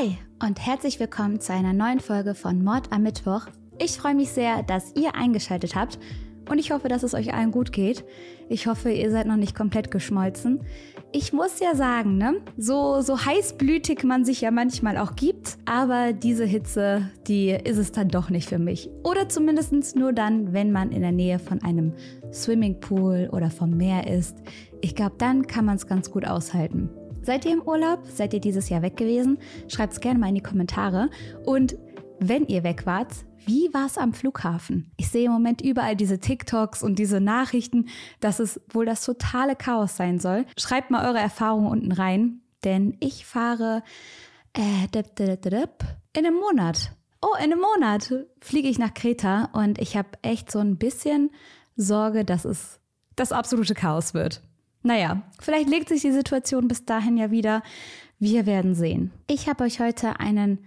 Hi und herzlich willkommen zu einer neuen Folge von Mord am Mittwoch. Ich freue mich sehr, dass ihr eingeschaltet habt und ich hoffe, dass es euch allen gut geht. Ich hoffe, ihr seid noch nicht komplett geschmolzen. Ich muss ja sagen, ne? so, so heißblütig man sich ja manchmal auch gibt, aber diese Hitze, die ist es dann doch nicht für mich. Oder zumindest nur dann, wenn man in der Nähe von einem Swimmingpool oder vom Meer ist. Ich glaube, dann kann man es ganz gut aushalten. Seid ihr im Urlaub? Seid ihr dieses Jahr weg gewesen? Schreibt es gerne mal in die Kommentare. Und wenn ihr weg wart, wie war es am Flughafen? Ich sehe im Moment überall diese TikToks und diese Nachrichten, dass es wohl das totale Chaos sein soll. Schreibt mal eure Erfahrungen unten rein, denn ich fahre äh, dip, dip, dip, in einem Monat. Oh, in einem Monat fliege ich nach Kreta und ich habe echt so ein bisschen Sorge, dass es das absolute Chaos wird. Naja, vielleicht legt sich die Situation bis dahin ja wieder. Wir werden sehen. Ich habe euch heute einen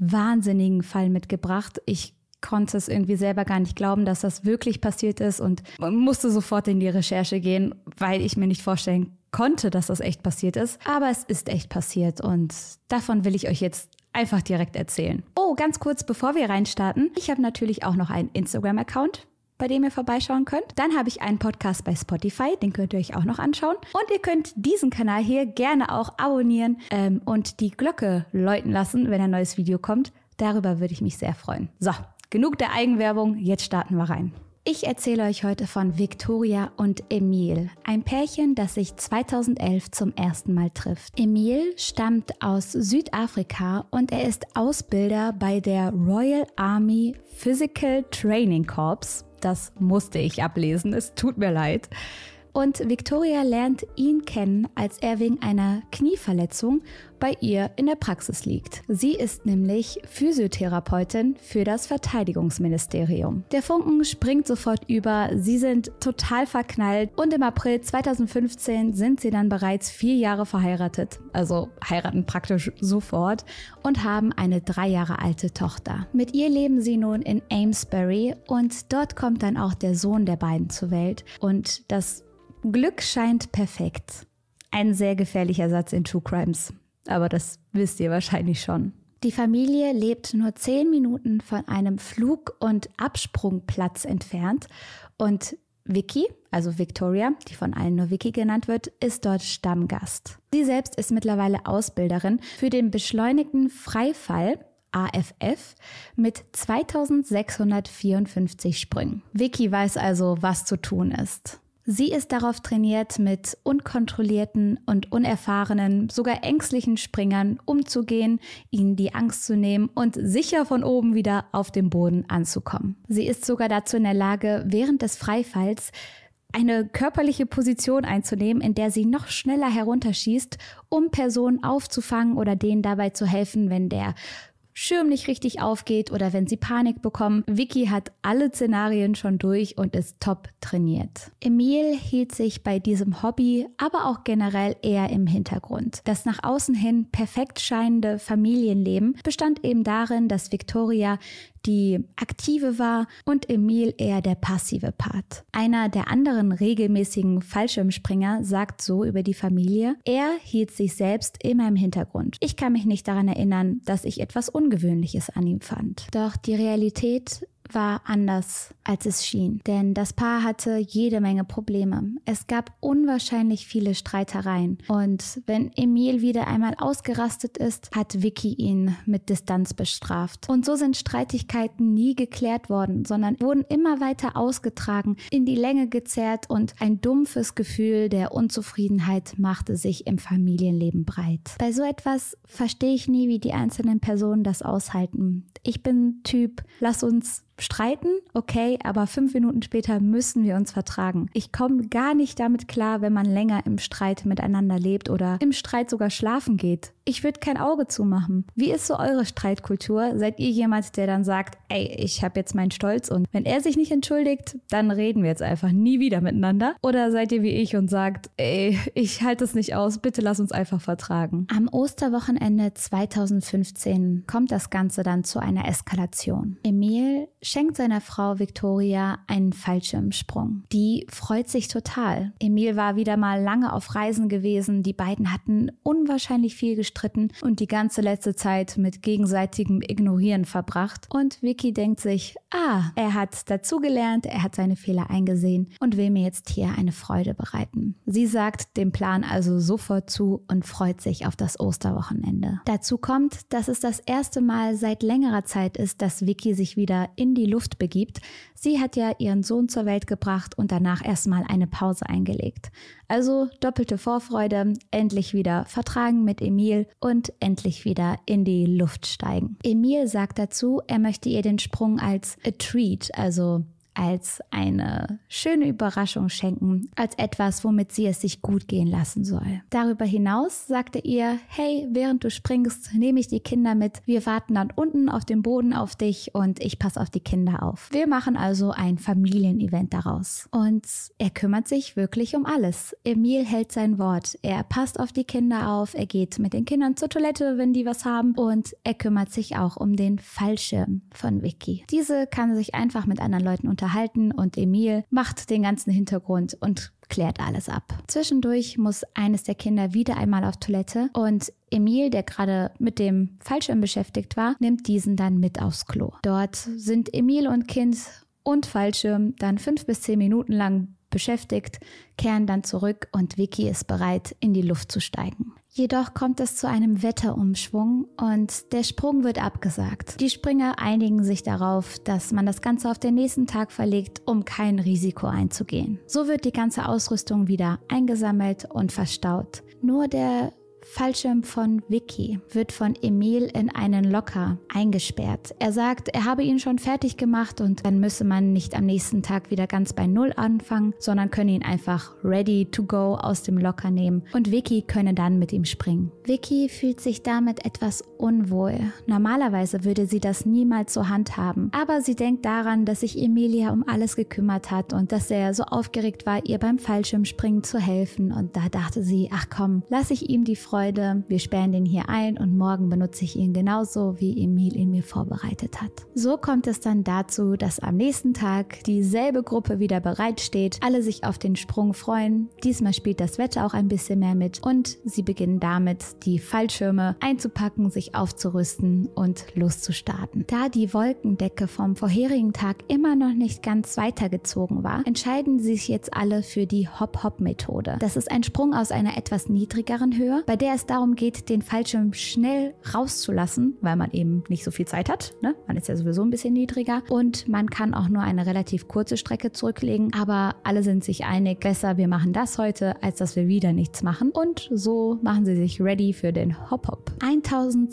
wahnsinnigen Fall mitgebracht. Ich konnte es irgendwie selber gar nicht glauben, dass das wirklich passiert ist und musste sofort in die Recherche gehen, weil ich mir nicht vorstellen konnte, dass das echt passiert ist. Aber es ist echt passiert und davon will ich euch jetzt einfach direkt erzählen. Oh, ganz kurz, bevor wir reinstarten, ich habe natürlich auch noch einen Instagram-Account bei dem ihr vorbeischauen könnt. Dann habe ich einen Podcast bei Spotify, den könnt ihr euch auch noch anschauen. Und ihr könnt diesen Kanal hier gerne auch abonnieren ähm, und die Glocke läuten lassen, wenn ein neues Video kommt. Darüber würde ich mich sehr freuen. So, genug der Eigenwerbung, jetzt starten wir rein. Ich erzähle euch heute von Victoria und Emil, ein Pärchen, das sich 2011 zum ersten Mal trifft. Emil stammt aus Südafrika und er ist Ausbilder bei der Royal Army Physical Training Corps. Das musste ich ablesen. Es tut mir leid und Victoria lernt ihn kennen, als er wegen einer Knieverletzung bei ihr in der Praxis liegt. Sie ist nämlich Physiotherapeutin für das Verteidigungsministerium. Der Funken springt sofort über, sie sind total verknallt und im April 2015 sind sie dann bereits vier Jahre verheiratet, also heiraten praktisch sofort und haben eine drei Jahre alte Tochter. Mit ihr leben sie nun in Amesbury und dort kommt dann auch der Sohn der beiden zur Welt und das Glück scheint perfekt. Ein sehr gefährlicher Satz in True Crimes. Aber das wisst ihr wahrscheinlich schon. Die Familie lebt nur zehn Minuten von einem Flug- und Absprungplatz entfernt und Vicky, also Victoria, die von allen nur Vicky genannt wird, ist dort Stammgast. Sie selbst ist mittlerweile Ausbilderin für den beschleunigten Freifall, AFF mit 2654 Sprüngen. Vicky weiß also, was zu tun ist. Sie ist darauf trainiert, mit unkontrollierten und unerfahrenen, sogar ängstlichen Springern umzugehen, ihnen die Angst zu nehmen und sicher von oben wieder auf dem Boden anzukommen. Sie ist sogar dazu in der Lage, während des Freifalls eine körperliche Position einzunehmen, in der sie noch schneller herunterschießt, um Personen aufzufangen oder denen dabei zu helfen, wenn der Schirm nicht richtig aufgeht oder wenn sie Panik bekommen. Vicky hat alle Szenarien schon durch und ist top trainiert. Emil hielt sich bei diesem Hobby, aber auch generell eher im Hintergrund. Das nach außen hin perfekt scheinende Familienleben bestand eben darin, dass Victoria die aktive war und Emil eher der passive Part. Einer der anderen regelmäßigen Fallschirmspringer sagt so über die Familie, er hielt sich selbst immer im Hintergrund. Ich kann mich nicht daran erinnern, dass ich etwas Ungewöhnliches an ihm fand. Doch die Realität war anders, als es schien, denn das Paar hatte jede Menge Probleme. Es gab unwahrscheinlich viele Streitereien und wenn Emil wieder einmal ausgerastet ist, hat Vicky ihn mit Distanz bestraft. Und so sind Streitigkeiten nie geklärt worden, sondern wurden immer weiter ausgetragen, in die Länge gezerrt und ein dumpfes Gefühl der Unzufriedenheit machte sich im Familienleben breit. Bei so etwas verstehe ich nie, wie die einzelnen Personen das aushalten. Ich bin Typ, lass uns streiten, okay, aber fünf Minuten später müssen wir uns vertragen. Ich komme gar nicht damit klar, wenn man länger im Streit miteinander lebt oder im Streit sogar schlafen geht. Ich würde kein Auge zumachen. Wie ist so eure Streitkultur? Seid ihr jemand, der dann sagt, ey, ich habe jetzt meinen Stolz und wenn er sich nicht entschuldigt, dann reden wir jetzt einfach nie wieder miteinander? Oder seid ihr wie ich und sagt, ey, ich halte es nicht aus, bitte lass uns einfach vertragen? Am Osterwochenende 2015 kommt das Ganze dann zu einer Eskalation. Emil schenkt seiner Frau Victoria einen Fallschirmsprung. Die freut sich total. Emil war wieder mal lange auf Reisen gewesen, die beiden hatten unwahrscheinlich viel gestritten und die ganze letzte Zeit mit gegenseitigem Ignorieren verbracht. Und Vicky denkt sich, ah, er hat dazugelernt, er hat seine Fehler eingesehen und will mir jetzt hier eine Freude bereiten. Sie sagt dem Plan also sofort zu und freut sich auf das Osterwochenende. Dazu kommt, dass es das erste Mal seit längerer Zeit ist, dass Vicky sich wieder in die Luft begibt. Sie hat ja ihren Sohn zur Welt gebracht und danach erstmal eine Pause eingelegt. Also doppelte Vorfreude, endlich wieder vertragen mit Emil und endlich wieder in die Luft steigen. Emil sagt dazu, er möchte ihr den Sprung als a treat, also als eine schöne Überraschung schenken, als etwas, womit sie es sich gut gehen lassen soll. Darüber hinaus sagte ihr, hey, während du springst, nehme ich die Kinder mit, wir warten dann unten auf dem Boden auf dich und ich passe auf die Kinder auf. Wir machen also ein Familienevent daraus. Und er kümmert sich wirklich um alles. Emil hält sein Wort, er passt auf die Kinder auf, er geht mit den Kindern zur Toilette, wenn die was haben und er kümmert sich auch um den Fallschirm von Vicky. Diese kann sich einfach mit anderen Leuten unterhalten unterhalten und Emil macht den ganzen Hintergrund und klärt alles ab. Zwischendurch muss eines der Kinder wieder einmal auf Toilette und Emil, der gerade mit dem Fallschirm beschäftigt war, nimmt diesen dann mit aufs Klo. Dort sind Emil und Kind und Fallschirm dann fünf bis zehn Minuten lang beschäftigt, kehren dann zurück und Vicky ist bereit, in die Luft zu steigen. Jedoch kommt es zu einem Wetterumschwung und der Sprung wird abgesagt. Die Springer einigen sich darauf, dass man das Ganze auf den nächsten Tag verlegt, um kein Risiko einzugehen. So wird die ganze Ausrüstung wieder eingesammelt und verstaut. Nur der Fallschirm von Vicky wird von Emil in einen Locker eingesperrt. Er sagt, er habe ihn schon fertig gemacht und dann müsse man nicht am nächsten Tag wieder ganz bei Null anfangen, sondern könne ihn einfach ready to go aus dem Locker nehmen und Vicky könne dann mit ihm springen. Vicky fühlt sich damit etwas unwohl. Normalerweise würde sie das niemals zur Hand haben, aber sie denkt daran, dass sich Emilia um alles gekümmert hat und dass er so aufgeregt war, ihr beim Fallschirmspringen zu helfen und da dachte sie, ach komm, lass ich ihm die Freude, wir sperren den hier ein und morgen benutze ich ihn genauso, wie Emil ihn mir vorbereitet hat. So kommt es dann dazu, dass am nächsten Tag dieselbe Gruppe wieder bereitsteht, alle sich auf den Sprung freuen, diesmal spielt das Wetter auch ein bisschen mehr mit und sie beginnen damit, die Fallschirme einzupacken, sich sich aufzurüsten und loszustarten. Da die Wolkendecke vom vorherigen Tag immer noch nicht ganz weitergezogen war, entscheiden sie sich jetzt alle für die Hop-Hop-Methode. Das ist ein Sprung aus einer etwas niedrigeren Höhe, bei der es darum geht, den Fallschirm schnell rauszulassen, weil man eben nicht so viel Zeit hat. Ne? Man ist ja sowieso ein bisschen niedriger und man kann auch nur eine relativ kurze Strecke zurücklegen, aber alle sind sich einig, besser wir machen das heute, als dass wir wieder nichts machen. Und so machen sie sich ready für den Hop-Hop.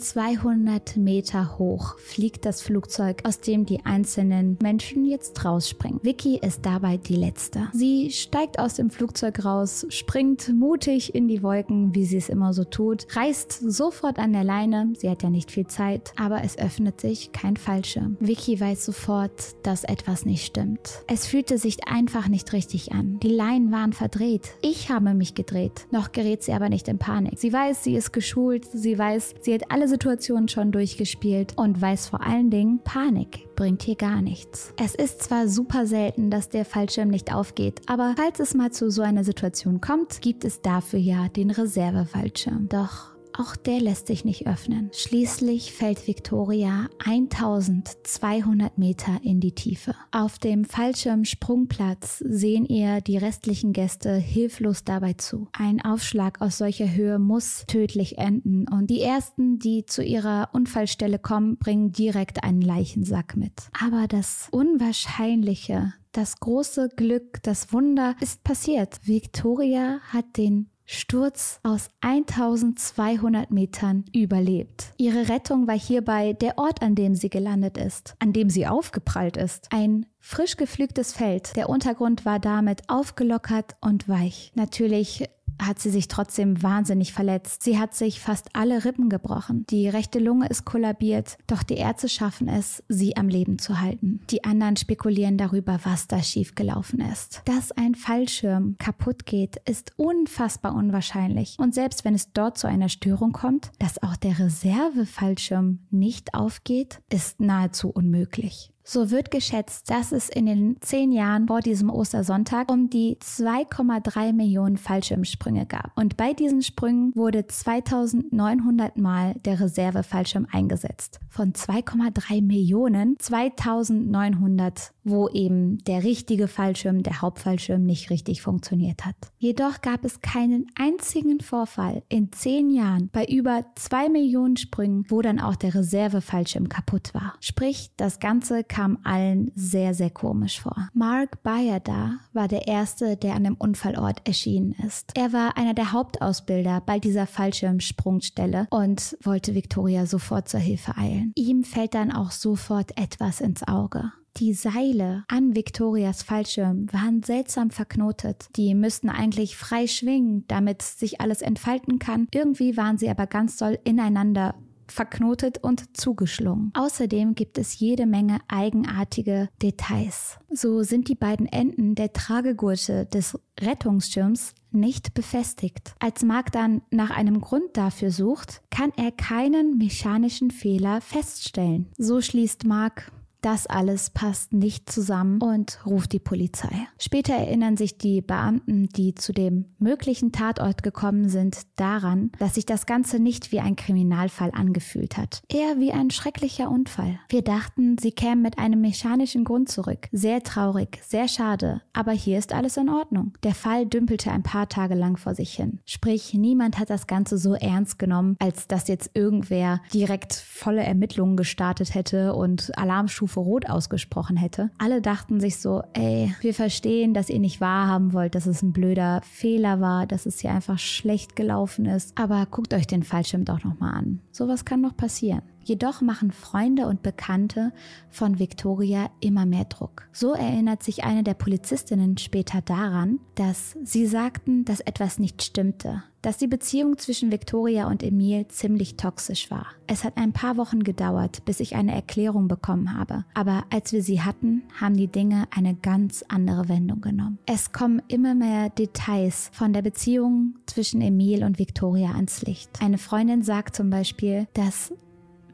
200 Meter hoch fliegt das Flugzeug, aus dem die einzelnen Menschen jetzt rausspringen. Vicky ist dabei die Letzte. Sie steigt aus dem Flugzeug raus, springt mutig in die Wolken, wie sie es immer so tut, reißt sofort an der Leine, sie hat ja nicht viel Zeit, aber es öffnet sich kein Fallschirm. Vicky weiß sofort, dass etwas nicht stimmt. Es fühlte sich einfach nicht richtig an. Die Leinen waren verdreht. Ich habe mich gedreht. Noch gerät sie aber nicht in Panik. Sie weiß, sie ist geschult, sie weiß, sie hat alles Situationen schon durchgespielt und weiß vor allen Dingen, Panik bringt hier gar nichts. Es ist zwar super selten, dass der Fallschirm nicht aufgeht, aber falls es mal zu so einer Situation kommt, gibt es dafür ja den Reservefallschirm. Doch auch der lässt sich nicht öffnen. Schließlich fällt Victoria 1200 Meter in die Tiefe. Auf dem Fallschirmsprungplatz sehen ihr die restlichen Gäste hilflos dabei zu. Ein Aufschlag aus solcher Höhe muss tödlich enden und die ersten, die zu ihrer Unfallstelle kommen, bringen direkt einen Leichensack mit. Aber das Unwahrscheinliche, das große Glück, das Wunder ist passiert. Victoria hat den Sturz aus 1200 Metern überlebt. Ihre Rettung war hierbei der Ort, an dem sie gelandet ist, an dem sie aufgeprallt ist. Ein frisch gepflügtes Feld. Der Untergrund war damit aufgelockert und weich. Natürlich hat sie sich trotzdem wahnsinnig verletzt. Sie hat sich fast alle Rippen gebrochen. Die rechte Lunge ist kollabiert, doch die Ärzte schaffen es, sie am Leben zu halten. Die anderen spekulieren darüber, was da schiefgelaufen ist. Dass ein Fallschirm kaputt geht, ist unfassbar unwahrscheinlich. Und selbst wenn es dort zu einer Störung kommt, dass auch der Reservefallschirm nicht aufgeht, ist nahezu unmöglich. So wird geschätzt, dass es in den zehn Jahren vor diesem Ostersonntag um die 2,3 Millionen Fallschirmsprünge gab. Und bei diesen Sprüngen wurde 2900 Mal der Reservefallschirm eingesetzt. Von 2,3 Millionen 2900 wo eben der richtige Fallschirm, der Hauptfallschirm nicht richtig funktioniert hat. Jedoch gab es keinen einzigen Vorfall in zehn Jahren bei über zwei Millionen Sprüngen, wo dann auch der Reservefallschirm kaputt war. Sprich, das Ganze kam allen sehr, sehr komisch vor. Mark Bayada war der Erste, der an dem Unfallort erschienen ist. Er war einer der Hauptausbilder bei dieser Fallschirmsprungstelle und wollte Victoria sofort zur Hilfe eilen. Ihm fällt dann auch sofort etwas ins Auge. Die Seile an Victorias Fallschirm waren seltsam verknotet. Die müssten eigentlich frei schwingen, damit sich alles entfalten kann. Irgendwie waren sie aber ganz doll ineinander verknotet und zugeschlungen. Außerdem gibt es jede Menge eigenartige Details. So sind die beiden Enden der Tragegurte des Rettungsschirms nicht befestigt. Als Mark dann nach einem Grund dafür sucht, kann er keinen mechanischen Fehler feststellen. So schließt Mark, das alles passt nicht zusammen und ruft die Polizei. Später erinnern sich die Beamten, die zu dem möglichen Tatort gekommen sind, daran, dass sich das Ganze nicht wie ein Kriminalfall angefühlt hat. Eher wie ein schrecklicher Unfall. Wir dachten, sie kämen mit einem mechanischen Grund zurück. Sehr traurig, sehr schade, aber hier ist alles in Ordnung. Der Fall dümpelte ein paar Tage lang vor sich hin. Sprich, niemand hat das Ganze so ernst genommen, als dass jetzt irgendwer direkt volle Ermittlungen gestartet hätte und Alarmstufe Stufe Rot ausgesprochen hätte. Alle dachten sich so, ey, wir verstehen, dass ihr nicht wahrhaben wollt, dass es ein blöder Fehler war, dass es hier einfach schlecht gelaufen ist. Aber guckt euch den Fallschirm doch nochmal an. Sowas kann noch passieren. Jedoch machen Freunde und Bekannte von Victoria immer mehr Druck. So erinnert sich eine der Polizistinnen später daran, dass sie sagten, dass etwas nicht stimmte, dass die Beziehung zwischen Victoria und Emil ziemlich toxisch war. Es hat ein paar Wochen gedauert, bis ich eine Erklärung bekommen habe, aber als wir sie hatten, haben die Dinge eine ganz andere Wendung genommen. Es kommen immer mehr Details von der Beziehung zwischen Emil und Victoria ans Licht. Eine Freundin sagt zum Beispiel, dass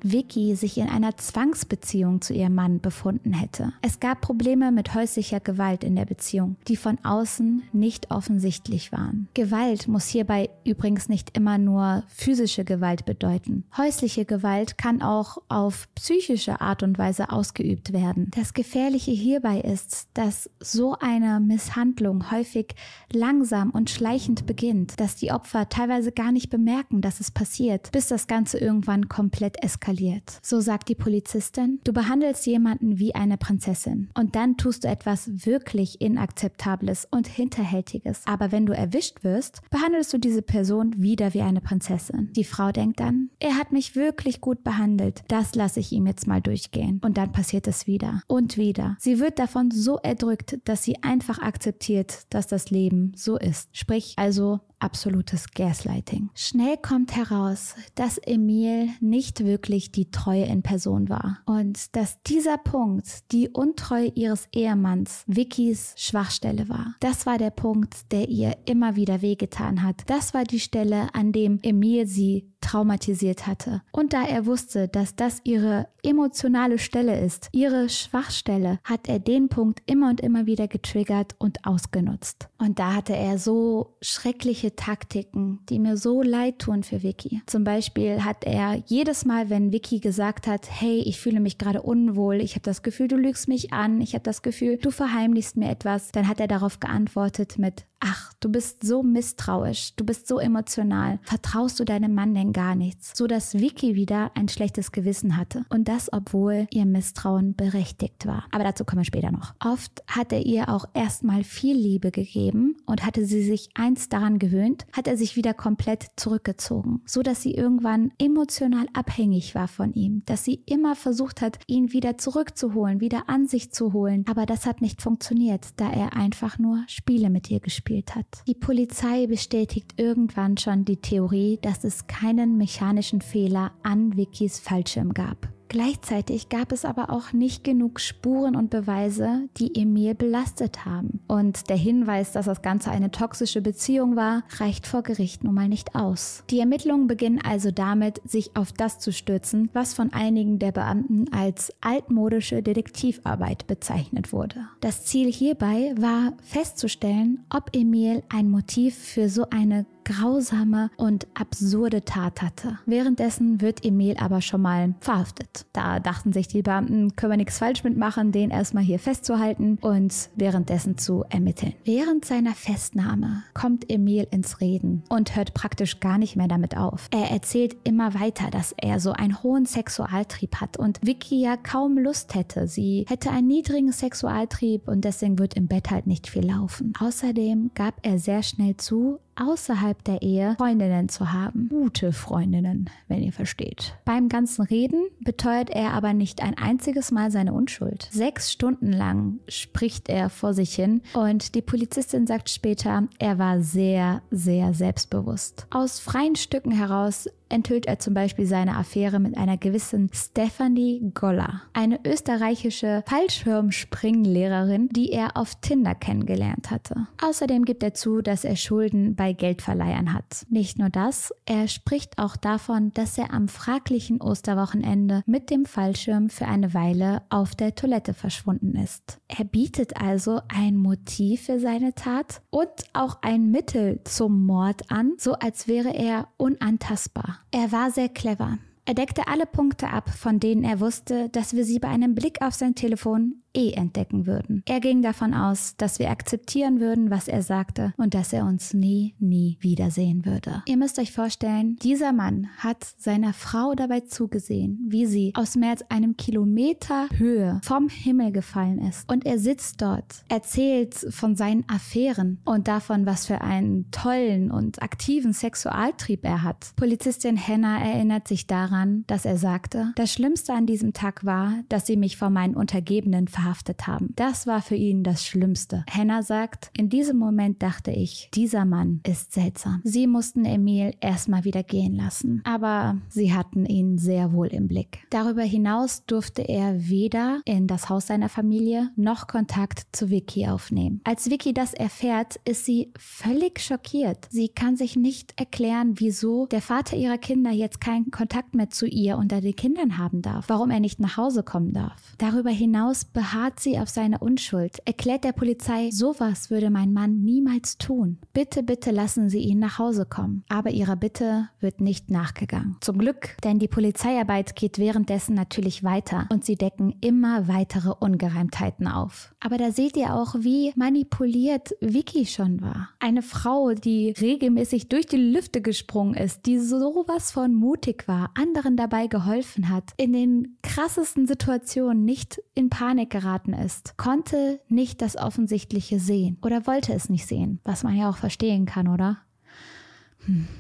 Vicky sich in einer Zwangsbeziehung zu ihrem Mann befunden hätte. Es gab Probleme mit häuslicher Gewalt in der Beziehung, die von außen nicht offensichtlich waren. Gewalt muss hierbei übrigens nicht immer nur physische Gewalt bedeuten. Häusliche Gewalt kann auch auf psychische Art und Weise ausgeübt werden. Das Gefährliche hierbei ist, dass so eine Misshandlung häufig langsam und schleichend beginnt, dass die Opfer teilweise gar nicht bemerken, dass es passiert, bis das Ganze irgendwann komplett eskaliert eskaliert. So sagt die Polizistin, du behandelst jemanden wie eine Prinzessin und dann tust du etwas wirklich Inakzeptables und Hinterhältiges. Aber wenn du erwischt wirst, behandelst du diese Person wieder wie eine Prinzessin. Die Frau denkt dann, er hat mich wirklich gut behandelt, das lasse ich ihm jetzt mal durchgehen. Und dann passiert es wieder und wieder. Sie wird davon so erdrückt, dass sie einfach akzeptiert, dass das Leben so ist. Sprich also absolutes Gaslighting. Schnell kommt heraus, dass Emil nicht wirklich die Treue in Person war und dass dieser Punkt die Untreue ihres Ehemanns Vickys Schwachstelle war. Das war der Punkt, der ihr immer wieder wehgetan hat. Das war die Stelle, an dem Emil sie traumatisiert hatte. Und da er wusste, dass das ihre emotionale Stelle ist, ihre Schwachstelle, hat er den Punkt immer und immer wieder getriggert und ausgenutzt. Und da hatte er so schreckliche Taktiken, die mir so leid tun für Vicky. Zum Beispiel hat er jedes Mal, wenn Vicky gesagt hat, hey, ich fühle mich gerade unwohl, ich habe das Gefühl, du lügst mich an, ich habe das Gefühl, du verheimlichst mir etwas, dann hat er darauf geantwortet mit, ach, du bist so misstrauisch, du bist so emotional, vertraust du deinem Mann denn rein gar nichts, so dass Vicky wieder ein schlechtes Gewissen hatte und das, obwohl ihr Misstrauen berechtigt war. Aber dazu kommen wir später noch. Oft hat er ihr auch erstmal viel Liebe gegeben und hatte sie sich einst daran gewöhnt, hat er sich wieder komplett zurückgezogen, so dass sie irgendwann emotional abhängig war von ihm, dass sie immer versucht hat, ihn wieder zurückzuholen, wieder an sich zu holen, aber das hat nicht funktioniert, da er einfach nur Spiele mit ihr gespielt hat. Die Polizei bestätigt irgendwann schon die Theorie, dass es keine kleinen mechanischen Fehler an Vickys Fallschirm gab. Gleichzeitig gab es aber auch nicht genug Spuren und Beweise, die Emil belastet haben. Und der Hinweis, dass das Ganze eine toxische Beziehung war, reicht vor Gericht nun mal nicht aus. Die Ermittlungen beginnen also damit, sich auf das zu stürzen, was von einigen der Beamten als altmodische Detektivarbeit bezeichnet wurde. Das Ziel hierbei war festzustellen, ob Emil ein Motiv für so eine grausame und absurde Tat hatte. Währenddessen wird Emil aber schon mal verhaftet. Da dachten sich die Beamten, können wir nichts falsch mitmachen, den erstmal hier festzuhalten und währenddessen zu ermitteln. Während seiner Festnahme kommt Emil ins Reden und hört praktisch gar nicht mehr damit auf. Er erzählt immer weiter, dass er so einen hohen Sexualtrieb hat und Vicky ja kaum Lust hätte. Sie hätte einen niedrigen Sexualtrieb und deswegen wird im Bett halt nicht viel laufen. Außerdem gab er sehr schnell zu, außerhalb der Ehe Freundinnen zu haben. Gute Freundinnen, wenn ihr versteht. Beim ganzen Reden beteuert er aber nicht ein einziges Mal seine Unschuld. Sechs Stunden lang spricht er vor sich hin und die Polizistin sagt später, er war sehr, sehr selbstbewusst. Aus freien Stücken heraus enthüllt er zum Beispiel seine Affäre mit einer gewissen Stephanie Goller, eine österreichische Fallschirmspringlehrerin, die er auf Tinder kennengelernt hatte. Außerdem gibt er zu, dass er Schulden bei Geldverleihern hat. Nicht nur das, er spricht auch davon, dass er am fraglichen Osterwochenende mit dem Fallschirm für eine Weile auf der Toilette verschwunden ist. Er bietet also ein Motiv für seine Tat und auch ein Mittel zum Mord an, so als wäre er unantastbar. Er war sehr clever. Er deckte alle Punkte ab, von denen er wusste, dass wir sie bei einem Blick auf sein Telefon eh entdecken würden. Er ging davon aus, dass wir akzeptieren würden, was er sagte und dass er uns nie, nie wiedersehen würde. Ihr müsst euch vorstellen, dieser Mann hat seiner Frau dabei zugesehen, wie sie aus mehr als einem Kilometer Höhe vom Himmel gefallen ist. Und er sitzt dort, erzählt von seinen Affären und davon, was für einen tollen und aktiven Sexualtrieb er hat. Polizistin Hannah erinnert sich daran, dass er sagte, das Schlimmste an diesem Tag war, dass sie mich vor meinen Untergebenen verhaftet haben. Das war für ihn das Schlimmste. Hannah sagt, in diesem Moment dachte ich, dieser Mann ist seltsam. Sie mussten Emil erstmal wieder gehen lassen, aber sie hatten ihn sehr wohl im Blick. Darüber hinaus durfte er weder in das Haus seiner Familie noch Kontakt zu Vicky aufnehmen. Als Vicky das erfährt, ist sie völlig schockiert. Sie kann sich nicht erklären, wieso der Vater ihrer Kinder jetzt keinen Kontakt mehr zu ihr und den Kindern haben darf, warum er nicht nach Hause kommen darf. Darüber hinaus behauptet beharrt sie auf seiner Unschuld, erklärt der Polizei, sowas würde mein Mann niemals tun. Bitte, bitte lassen Sie ihn nach Hause kommen. Aber ihrer Bitte wird nicht nachgegangen. Zum Glück, denn die Polizeiarbeit geht währenddessen natürlich weiter und sie decken immer weitere Ungereimtheiten auf. Aber da seht ihr auch, wie manipuliert Vicky schon war. Eine Frau, die regelmäßig durch die Lüfte gesprungen ist, die sowas von mutig war, anderen dabei geholfen hat, in den krassesten Situationen nicht in Panik geraten ist, konnte nicht das Offensichtliche sehen oder wollte es nicht sehen, was man ja auch verstehen kann, oder?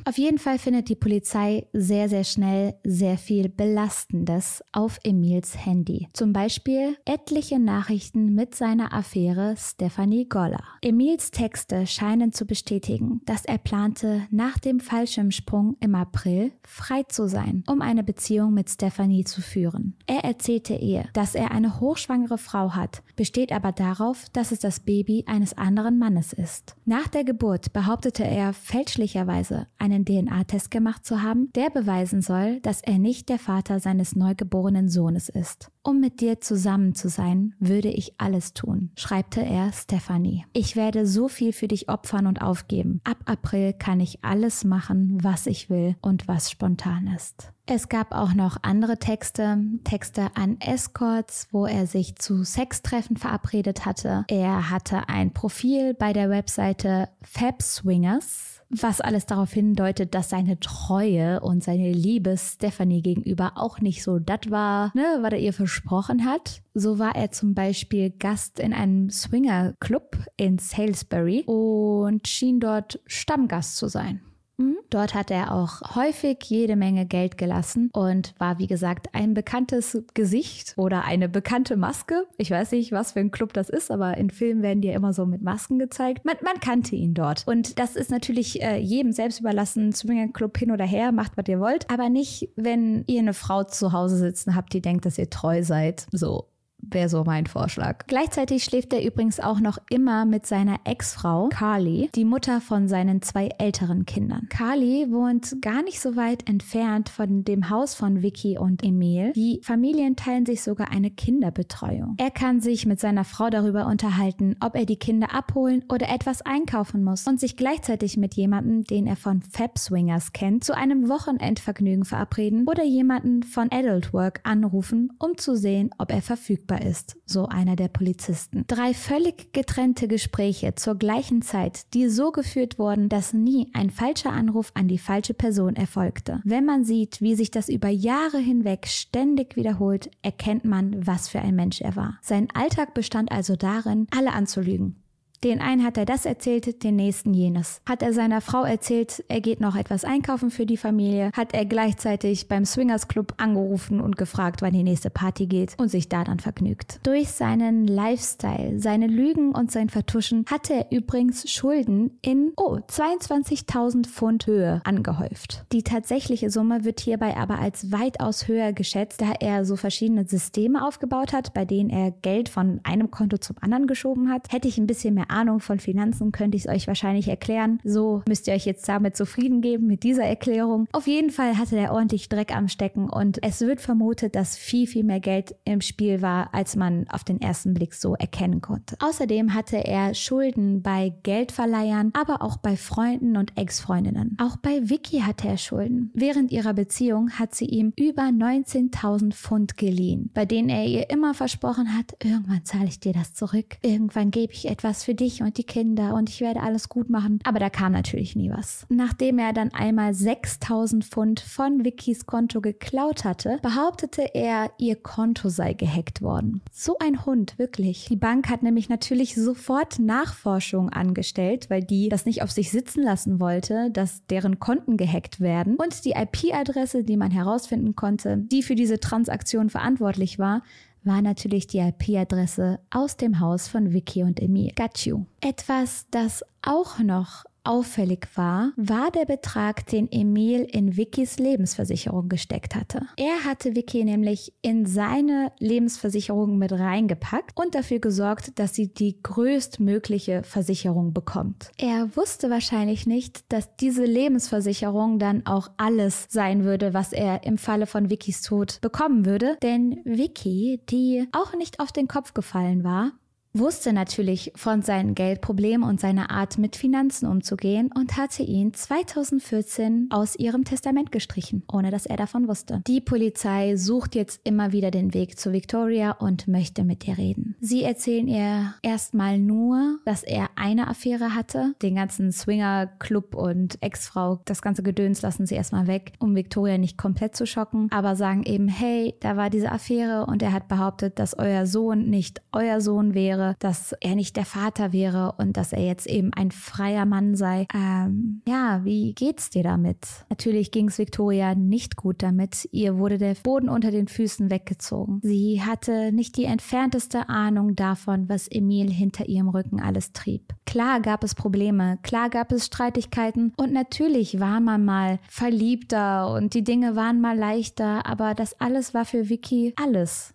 Auf jeden Fall findet die Polizei sehr, sehr schnell sehr viel Belastendes auf Emils Handy. Zum Beispiel etliche Nachrichten mit seiner Affäre Stephanie Goller. Emils Texte scheinen zu bestätigen, dass er plante, nach dem Fallschirmsprung im April frei zu sein, um eine Beziehung mit Stephanie zu führen. Er erzählte ihr, dass er eine hochschwangere Frau hat, besteht aber darauf, dass es das Baby eines anderen Mannes ist. Nach der Geburt behauptete er fälschlicherweise, Hause einen DNA-Test gemacht zu haben, der beweisen soll, dass er nicht der Vater seines neugeborenen Sohnes ist. Um mit dir zusammen zu sein, würde ich alles tun, schreibte er Stephanie. Ich werde so viel für dich opfern und aufgeben. Ab April kann ich alles machen, was ich will und was spontan ist. Es gab auch noch andere Texte, Texte an Escorts, wo er sich zu Sextreffen verabredet hatte. Er hatte ein Profil bei der Webseite Fab Swingers, was alles darauf hindeutet, dass seine Treue und seine Liebe Stephanie gegenüber auch nicht so das war, ne, was er ihr versprochen hat. So war er zum Beispiel Gast in einem Swinger-Club in Salisbury und schien dort Stammgast zu sein. Mhm. Dort hat er auch häufig jede Menge Geld gelassen und war, wie gesagt, ein bekanntes Gesicht oder eine bekannte Maske. Ich weiß nicht, was für ein Club das ist, aber in Filmen werden die ja immer so mit Masken gezeigt. Man, man kannte ihn dort. Und das ist natürlich äh, jedem selbst überlassen, Swingerclub hin oder her, macht, was ihr wollt. Aber nicht, wenn ihr eine Frau zu Hause sitzen habt, die denkt, dass ihr treu seid. So wäre so mein Vorschlag. Gleichzeitig schläft er übrigens auch noch immer mit seiner Ex-Frau Carly, die Mutter von seinen zwei älteren Kindern. Carly wohnt gar nicht so weit entfernt von dem Haus von Vicky und Emil. Die Familien teilen sich sogar eine Kinderbetreuung. Er kann sich mit seiner Frau darüber unterhalten, ob er die Kinder abholen oder etwas einkaufen muss und sich gleichzeitig mit jemandem, den er von Fab Swingers kennt, zu einem Wochenendvergnügen verabreden oder jemanden von Adult Work anrufen, um zu sehen, ob er verfügbar verfügbar ist, so einer der Polizisten. Drei völlig getrennte Gespräche zur gleichen Zeit, die so geführt wurden, dass nie ein falscher Anruf an die falsche Person erfolgte. Wenn man sieht, wie sich das über Jahre hinweg ständig wiederholt, erkennt man, was für ein Mensch er war. Sein Alltag bestand also darin, alle anzulügen den einen hat er das erzählt, den nächsten jenes. Hat er seiner Frau erzählt, er geht noch etwas einkaufen für die Familie, hat er gleichzeitig beim Swingers Club angerufen und gefragt, wann die nächste Party geht und sich da dann vergnügt. Durch seinen Lifestyle, seine Lügen und sein Vertuschen hatte er übrigens Schulden in, oh, 22.000 Pfund Höhe angehäuft. Die tatsächliche Summe wird hierbei aber als weitaus höher geschätzt, da er so verschiedene Systeme aufgebaut hat, bei denen er Geld von einem Konto zum anderen geschoben hat. Hätte ich ein bisschen mehr Ahnung von Finanzen könnte ich es euch wahrscheinlich erklären. So müsst ihr euch jetzt damit zufrieden geben mit dieser Erklärung. Auf jeden Fall hatte der ordentlich Dreck am Stecken und es wird vermutet, dass viel, viel mehr Geld im Spiel war, als man auf den ersten Blick so erkennen konnte. Außerdem hatte er Schulden bei Geldverleihern, aber auch bei Freunden und Ex-Freundinnen. Auch bei Vicky hatte er Schulden. Während ihrer Beziehung hat sie ihm über 19.000 Pfund geliehen, bei denen er ihr immer versprochen hat, irgendwann zahle ich dir das zurück, irgendwann gebe ich etwas für dich dich und die Kinder und ich werde alles gut machen. Aber da kam natürlich nie was. Nachdem er dann einmal 6000 Pfund von Vickys Konto geklaut hatte, behauptete er, ihr Konto sei gehackt worden. So ein Hund, wirklich. Die Bank hat nämlich natürlich sofort Nachforschung angestellt, weil die das nicht auf sich sitzen lassen wollte, dass deren Konten gehackt werden. Und die IP-Adresse, die man herausfinden konnte, die für diese Transaktion verantwortlich war, war natürlich die IP-Adresse aus dem Haus von Vicky und Emil Gaciu. Etwas, das auch noch auffällig war, war der Betrag, den Emil in Vickys Lebensversicherung gesteckt hatte. Er hatte Vicky nämlich in seine Lebensversicherung mit reingepackt und dafür gesorgt, dass sie die größtmögliche Versicherung bekommt. Er wusste wahrscheinlich nicht, dass diese Lebensversicherung dann auch alles sein würde, was er im Falle von Vickys Tod bekommen würde, denn Vicky, die auch nicht auf den Kopf gefallen war, wusste natürlich von seinen Geldproblemen und seiner Art, mit Finanzen umzugehen und hatte ihn 2014 aus ihrem Testament gestrichen, ohne dass er davon wusste. Die Polizei sucht jetzt immer wieder den Weg zu Victoria und möchte mit ihr reden. Sie erzählen ihr erstmal nur, dass er eine Affäre hatte. Den ganzen Swinger-Club und Ex-Frau, das ganze Gedöns lassen sie erstmal weg, um Victoria nicht komplett zu schocken, aber sagen eben, hey, da war diese Affäre und er hat behauptet, dass euer Sohn nicht euer Sohn wäre wäre, dass er nicht der Vater wäre und dass er jetzt eben ein freier Mann sei. Ähm, ja, wie geht's dir damit? Natürlich ging es Victoria nicht gut damit. Ihr wurde der Boden unter den Füßen weggezogen. Sie hatte nicht die entfernteste Ahnung davon, was Emil hinter ihrem Rücken alles trieb. Klar gab es Probleme, klar gab es Streitigkeiten und natürlich war man mal verliebter und die Dinge waren mal leichter, aber das alles war für Vicky alles.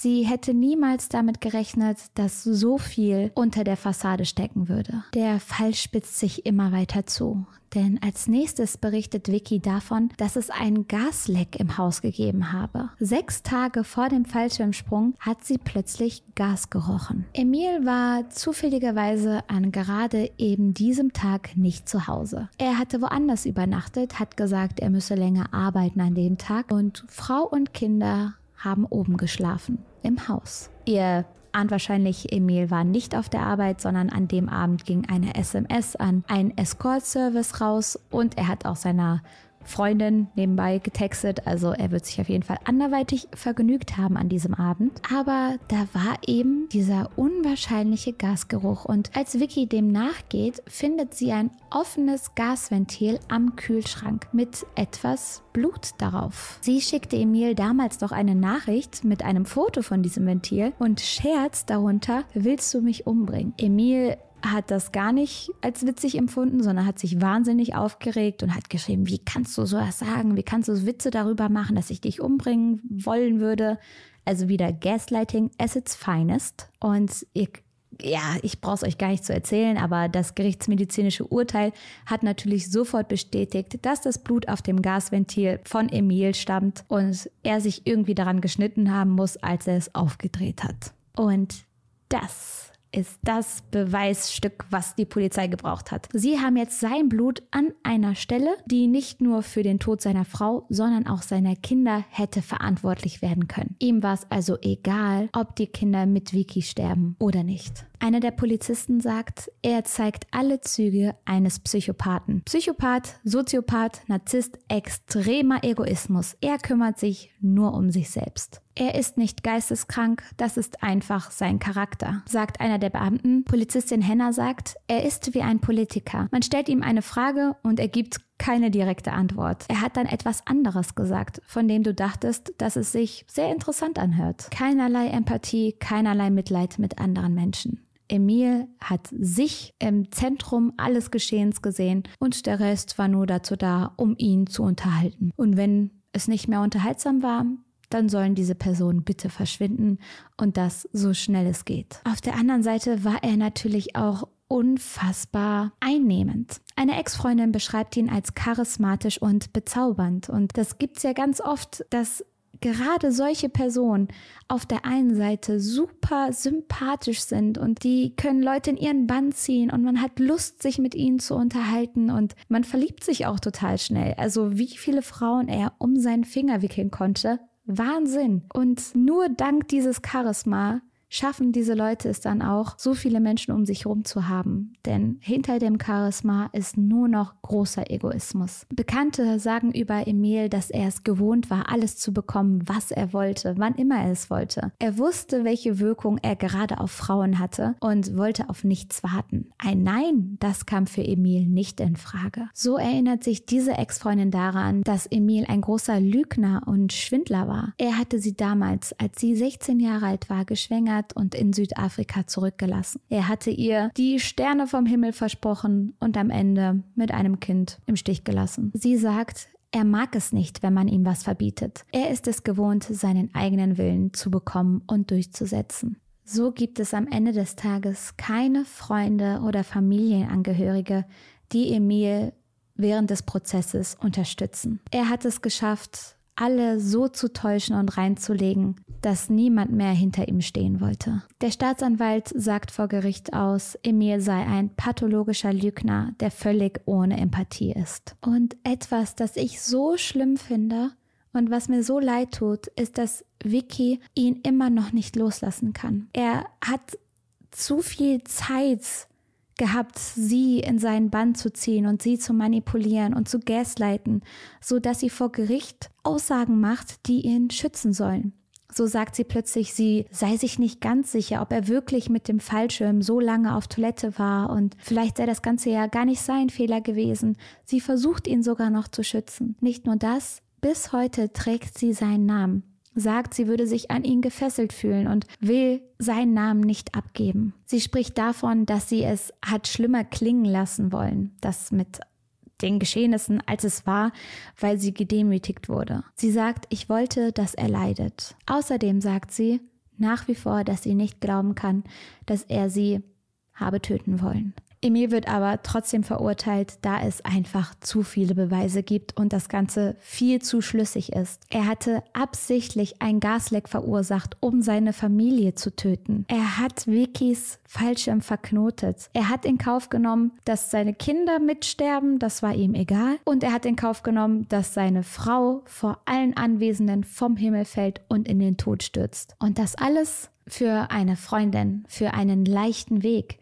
Sie hätte niemals damit gerechnet, dass so viel unter der Fassade stecken würde. Der Fall spitzt sich immer weiter zu. Denn als nächstes berichtet Vicky davon, dass es einen Gasleck im Haus gegeben habe. Sechs Tage vor dem Fallschirmsprung hat sie plötzlich Gas gerochen. Emil war zufälligerweise an gerade eben diesem Tag nicht zu Hause. Er hatte woanders übernachtet, hat gesagt, er müsse länger arbeiten an dem Tag und Frau und Kinder haben oben geschlafen, im Haus. Ihr ahnt wahrscheinlich, Emil war nicht auf der Arbeit, sondern an dem Abend ging eine SMS an einen Escort-Service raus und er hat auch seiner Freundin nebenbei getextet. Also er wird sich auf jeden Fall anderweitig vergnügt haben an diesem Abend. Aber da war eben dieser unwahrscheinliche Gasgeruch. Und als Vicky dem nachgeht, findet sie ein offenes Gasventil am Kühlschrank mit etwas Blut darauf. Sie schickte Emil damals noch eine Nachricht mit einem Foto von diesem Ventil und scherzt darunter, willst du mich umbringen? Emil hat das gar nicht als witzig empfunden, sondern hat sich wahnsinnig aufgeregt und hat geschrieben, wie kannst du sowas sagen? Wie kannst du Witze darüber machen, dass ich dich umbringen wollen würde? Also wieder Gaslighting as its finest. Und ihr, ja, ich brauche es euch gar nicht zu erzählen, aber das gerichtsmedizinische Urteil hat natürlich sofort bestätigt, dass das Blut auf dem Gasventil von Emil stammt und er sich irgendwie daran geschnitten haben muss, als er es aufgedreht hat. Und das ist das Beweisstück, was die Polizei gebraucht hat. Sie haben jetzt sein Blut an einer Stelle, die nicht nur für den Tod seiner Frau, sondern auch seiner Kinder hätte verantwortlich werden können. Ihm war es also egal, ob die Kinder mit Vicky sterben oder nicht. Einer der Polizisten sagt, er zeigt alle Züge eines Psychopathen. Psychopath, Soziopath, Narzisst, extremer Egoismus. Er kümmert sich nur um sich selbst. Er ist nicht geisteskrank, das ist einfach sein Charakter, sagt einer der Beamten. Polizistin Henner sagt, er ist wie ein Politiker. Man stellt ihm eine Frage und er gibt keine direkte Antwort. Er hat dann etwas anderes gesagt, von dem du dachtest, dass es sich sehr interessant anhört. Keinerlei Empathie, keinerlei Mitleid mit anderen Menschen. Emil hat sich im Zentrum alles Geschehens gesehen und der Rest war nur dazu da, um ihn zu unterhalten. Und wenn es nicht mehr unterhaltsam war, dann sollen diese Personen bitte verschwinden und das so schnell es geht. Auf der anderen Seite war er natürlich auch unfassbar einnehmend. Eine Ex-Freundin beschreibt ihn als charismatisch und bezaubernd. Und das gibt es ja ganz oft, dass gerade solche Personen auf der einen Seite super sympathisch sind und die können Leute in ihren Bann ziehen und man hat Lust, sich mit ihnen zu unterhalten und man verliebt sich auch total schnell. Also wie viele Frauen er um seinen Finger wickeln konnte, Wahnsinn. Und nur dank dieses Charisma schaffen diese Leute es dann auch, so viele Menschen um sich herum zu haben. Denn hinter dem Charisma ist nur noch großer Egoismus. Bekannte sagen über Emil, dass er es gewohnt war, alles zu bekommen, was er wollte, wann immer er es wollte. Er wusste, welche Wirkung er gerade auf Frauen hatte und wollte auf nichts warten. Ein Nein, das kam für Emil nicht in Frage. So erinnert sich diese Ex-Freundin daran, dass Emil ein großer Lügner und Schwindler war. Er hatte sie damals, als sie 16 Jahre alt war, geschwängert Heimat und in Südafrika zurückgelassen. Er hatte ihr die Sterne vom Himmel versprochen und am Ende mit einem Kind im Stich gelassen. Sie sagt, er mag es nicht, wenn man ihm was verbietet. Er ist es gewohnt, seinen eigenen Willen zu bekommen und durchzusetzen. So gibt es am Ende des Tages keine Freunde oder Familienangehörige, die Emil während des Prozesses unterstützen. Er hat es geschafft, alle so zu täuschen und reinzulegen, dass niemand mehr hinter ihm stehen wollte. Der Staatsanwalt sagt vor Gericht aus, Emil sei ein pathologischer Lügner, der völlig ohne Empathie ist. Und etwas, das ich so schlimm finde und was mir so leid tut, ist, dass Vicky ihn immer noch nicht loslassen kann. Er hat zu viel Zeit gehabt, sie in seinen Bann zu ziehen und sie zu manipulieren und zu gasleiten, so dass sie vor Gericht Aussagen macht, die ihn schützen sollen. So sagt sie plötzlich, sie sei sich nicht ganz sicher, ob er wirklich mit dem Fallschirm so lange auf Toilette war und vielleicht sei das Ganze ja gar nicht sein Fehler gewesen. Sie versucht ihn sogar noch zu schützen. Nicht nur das, bis heute trägt sie seinen Namen sagt, sie würde sich an ihn gefesselt fühlen und will seinen Namen nicht abgeben. Sie spricht davon, dass sie es hat schlimmer klingen lassen wollen, das mit den Geschehnissen, als es war, weil sie gedemütigt wurde. Sie sagt, ich wollte, dass er leidet. Außerdem sagt sie nach wie vor, dass sie nicht glauben kann, dass er sie habe töten wollen. Emil wird aber trotzdem verurteilt, da es einfach zu viele Beweise gibt und das Ganze viel zu schlüssig ist. Er hatte absichtlich ein Gasleck verursacht, um seine Familie zu töten. Er hat Vickys Fallschirm verknotet. Er hat in Kauf genommen, dass seine Kinder mitsterben, das war ihm egal. Und er hat in Kauf genommen, dass seine Frau vor allen Anwesenden vom Himmel fällt und in den Tod stürzt. Und das alles für eine Freundin, für einen leichten Weg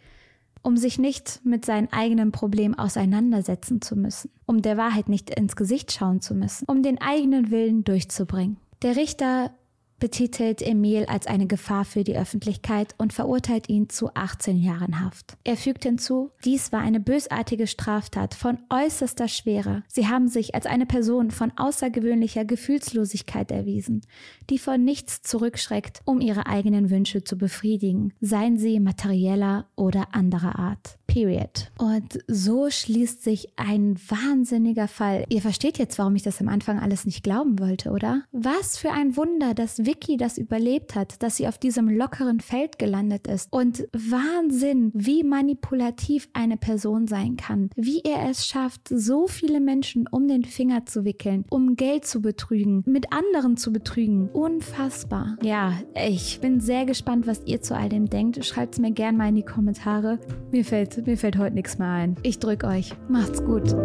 um sich nicht mit seinem eigenen Problem auseinandersetzen zu müssen, um der Wahrheit nicht ins Gesicht schauen zu müssen, um den eigenen Willen durchzubringen. Der Richter betitelt Emil als eine Gefahr für die Öffentlichkeit und verurteilt ihn zu 18 Jahren Haft. Er fügt hinzu, dies war eine bösartige Straftat von äußerster Schwere. Sie haben sich als eine Person von außergewöhnlicher Gefühlslosigkeit erwiesen, die vor nichts zurückschreckt, um ihre eigenen Wünsche zu befriedigen, seien sie materieller oder anderer Art. Period. Und so schließt sich ein wahnsinniger Fall. Ihr versteht jetzt, warum ich das am Anfang alles nicht glauben wollte, oder? Was für ein Wunder, dass Vicky das überlebt hat, dass sie auf diesem lockeren Feld gelandet ist. Und Wahnsinn, wie manipulativ eine Person sein kann. Wie er es schafft, so viele Menschen um den Finger zu wickeln, um Geld zu betrügen, mit anderen zu betrügen. Unfassbar. Ja, ich bin sehr gespannt, was ihr zu all dem denkt. Schreibt es mir gerne mal in die Kommentare. Mir fällt mir fällt heute nichts mehr ein. Ich drück euch. Macht's gut.